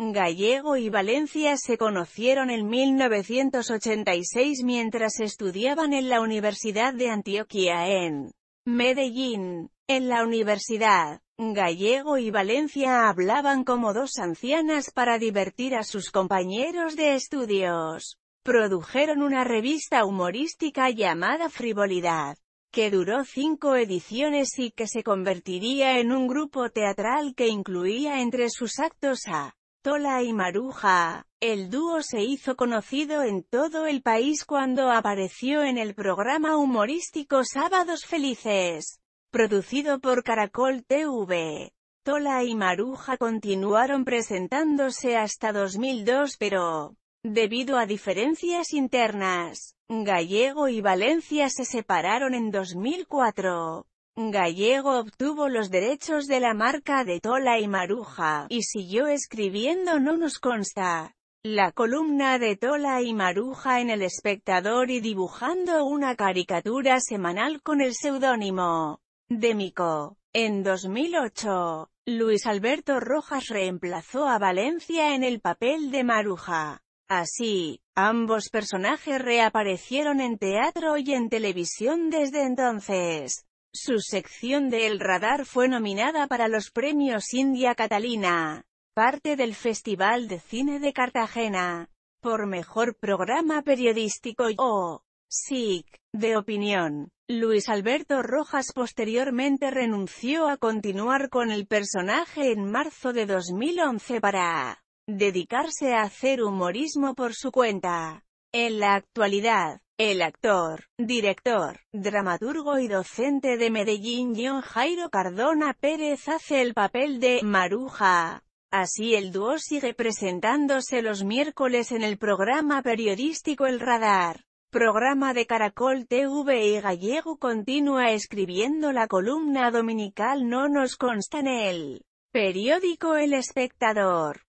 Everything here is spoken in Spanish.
Gallego y Valencia se conocieron en 1986 mientras estudiaban en la Universidad de Antioquia en Medellín. En la universidad, Gallego y Valencia hablaban como dos ancianas para divertir a sus compañeros de estudios. Produjeron una revista humorística llamada Frivolidad que duró cinco ediciones y que se convertiría en un grupo teatral que incluía entre sus actos a Tola y Maruja. El dúo se hizo conocido en todo el país cuando apareció en el programa humorístico Sábados Felices, producido por Caracol TV. Tola y Maruja continuaron presentándose hasta 2002 pero, debido a diferencias internas, Gallego y Valencia se separaron en 2004. Gallego obtuvo los derechos de la marca de Tola y Maruja, y siguió escribiendo No nos consta. La columna de Tola y Maruja en El Espectador y dibujando una caricatura semanal con el seudónimo Demico. En 2008, Luis Alberto Rojas reemplazó a Valencia en el papel de Maruja. Así, ambos personajes reaparecieron en teatro y en televisión desde entonces. Su sección de El Radar fue nominada para los premios India Catalina, parte del Festival de Cine de Cartagena, por Mejor Programa Periodístico o SIC, de opinión. Luis Alberto Rojas posteriormente renunció a continuar con el personaje en marzo de 2011 para dedicarse a hacer humorismo por su cuenta. En la actualidad, el actor, director, dramaturgo y docente de Medellín John Jairo Cardona Pérez hace el papel de Maruja. Así el dúo sigue presentándose los miércoles en el programa periodístico El Radar, programa de Caracol TV y Gallego continúa escribiendo la columna dominical No nos consta en el Periódico El Espectador.